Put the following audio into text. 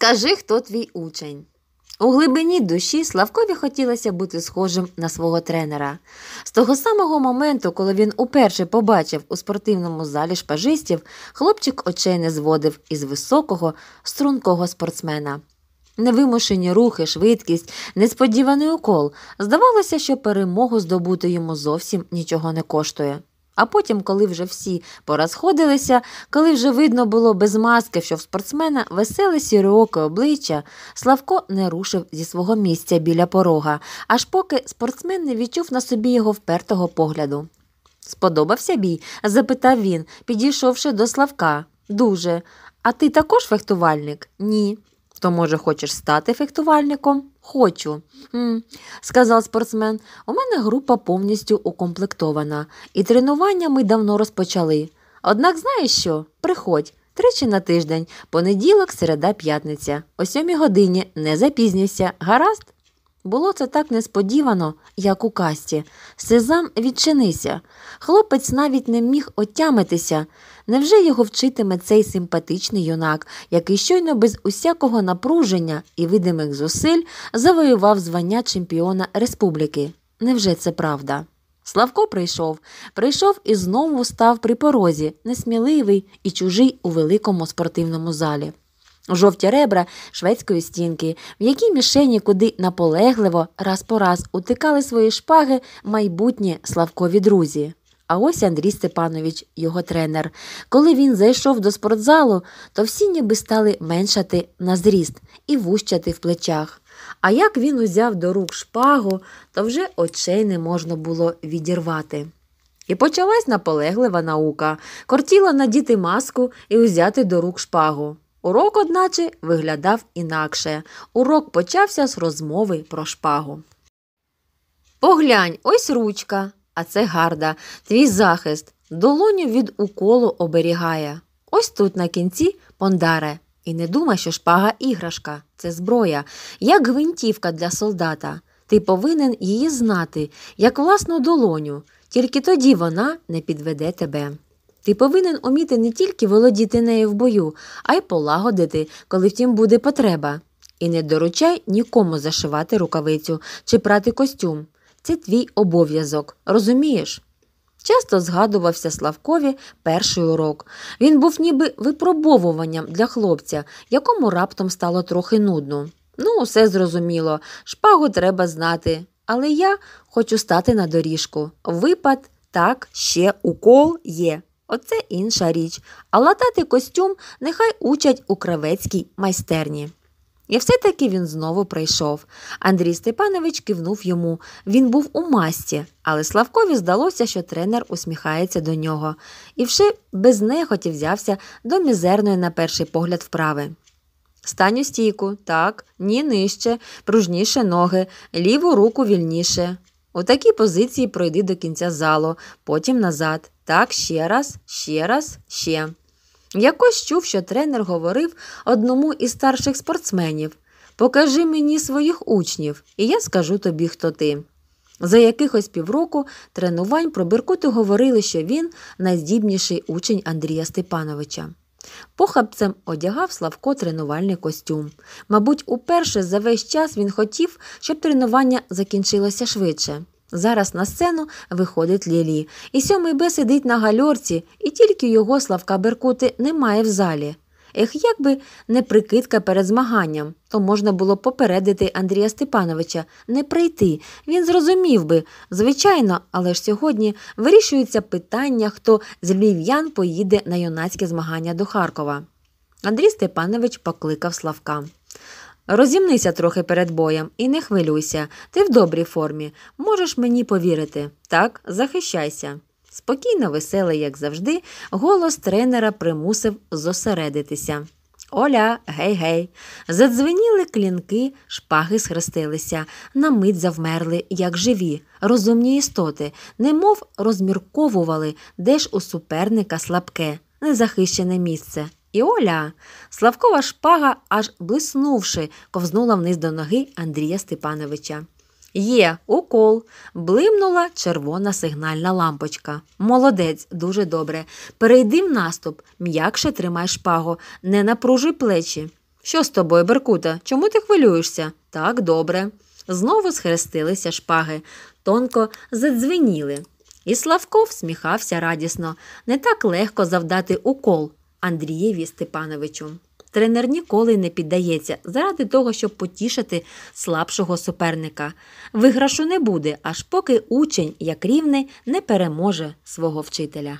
Скажи, хто твій учень. У глибині душі Славкові хотілося бути схожим на свого тренера. З того самого моменту, коли він уперше побачив у спортивному залі шпажистів, хлопчик очей не зводив із високого, стрункого спортсмена. Невимушені рухи, швидкість, несподіваний укол. Здавалося, що перемогу здобути йому зовсім нічого не коштує. А потім, коли вже всі порозходилися, коли вже видно було без маски, що в спортсмена веселе сіроке обличчя, Славко не рушив зі свого місця біля порога, аж поки спортсмен не відчув на собі його впертого погляду. Сподобався бій? запитав він, підійшовши до Славка. Дуже. А ти також фехтувальник? Ні. То, може, хочеш стати фехтувальником? Хочу, «М-м», сказав спортсмен. У мене група повністю укомплектована, і тренування ми давно розпочали. Однак, знаєш що? Приходь тричі на тиждень, понеділок, середа, п'ятниця. О сьомій годині не запізнюйся, гаразд? Було це так несподівано, як у касті. Сезам відчинися. Хлопець навіть не міг отямитися. Невже його вчитиме цей симпатичний юнак, який щойно без усякого напруження і видимих зусиль завоював звання чемпіона республіки? Невже це правда? Славко прийшов, прийшов і знову став при порозі, несміливий і чужий у великому спортивному залі жовті ребра шведської стінки, в якій мішені, куди наполегливо раз по раз утикали свої шпаги майбутні славкові друзі. А ось Андрій Степанович, його тренер. Коли він зайшов до спортзалу, то всі ніби стали меншати на зріст і вущати в плечах. А як він узяв до рук шпагу, то вже очей не можна було відірвати. І почалась наполеглива наука, кортіло надіти маску і узяти до рук шпагу. Урок, одначе, виглядав інакше. Урок почався з розмови про шпагу. Поглянь, ось ручка, а це гарда, твій захист, долоню від уколу оберігає. Ось тут на кінці пондаре. І не думай, що шпага іграшка, це зброя, як гвинтівка для солдата. Ти повинен її знати, як власну долоню, тільки тоді вона не підведе тебе. Ти повинен уміти не тільки володіти нею в бою, а й полагодити, коли втім буде потреба. І не доручай нікому зашивати рукавицю чи прати костюм. Це твій обов'язок, розумієш? Часто згадувався Славкові перший урок. Він був ніби випробовуванням для хлопця, якому раптом стало трохи нудно. Ну, усе зрозуміло, шпагу треба знати, але я хочу стати на доріжку. Випад так ще укол є. Оце інша річ, а латати костюм нехай учать у кравецькій майстерні. І все-таки він знову прийшов. Андрій Степанович кивнув йому. Він був у масті, але Славкові здалося, що тренер усміхається до нього, і вже без нехоті взявся до мізерної, на перший погляд, вправи. Стань у стійку, так, ні нижче, пружніше ноги, ліву руку вільніше. У такій позиції пройди до кінця залу, потім назад. Так, ще раз, ще раз, ще. Якось чув, що тренер говорив одному із старших спортсменів Покажи мені своїх учнів, і я скажу тобі, хто ти. За якихось півроку тренувань про Беркуту говорили, що він найздібніший учень Андрія Степановича. Похабцем одягав Славко тренувальний костюм. Мабуть, уперше за весь час він хотів, щоб тренування закінчилося швидше. Зараз на сцену виходить Лілі, і сьомий Б сидить на гальорці, і тільки його Славка Беркути немає в залі. Ех, якби не прикидка перед змаганням, то можна було попередити Андрія Степановича не прийти. Він зрозумів би, звичайно, але ж сьогодні вирішується питання, хто з львів'ян поїде на юнацьке змагання до Харкова. Андрій Степанович покликав Славка. Розімнися трохи перед боєм і не хвилюйся. Ти в добрій формі. Можеш мені повірити. Так, захищайся. Спокійно, веселий, як завжди, голос тренера примусив зосередитися. Оля, гей, гей. Задзвеніли клінки, шпаги схрестилися, на мить завмерли, як живі, розумні істоти, немов розмірковували, де ж у суперника слабке, незахищене місце. І Оля, Славкова шпага, аж блиснувши, ковзнула вниз до ноги Андрія Степановича. Є, укол, блимнула червона сигнальна лампочка. Молодець, дуже добре. Перейди в наступ, м'якше тримай шпагу, не напружуй плечі. Що з тобою, Беркута? Чому ти хвилюєшся? Так добре. Знову схрестилися шпаги, тонко задзвеніли. І Славко всміхався радісно, не так легко завдати укол Андрієві Степановичу. Тренер ніколи не піддається заради того, щоб потішити слабшого суперника. Виграшу не буде, аж поки учень, як рівний, не переможе свого вчителя.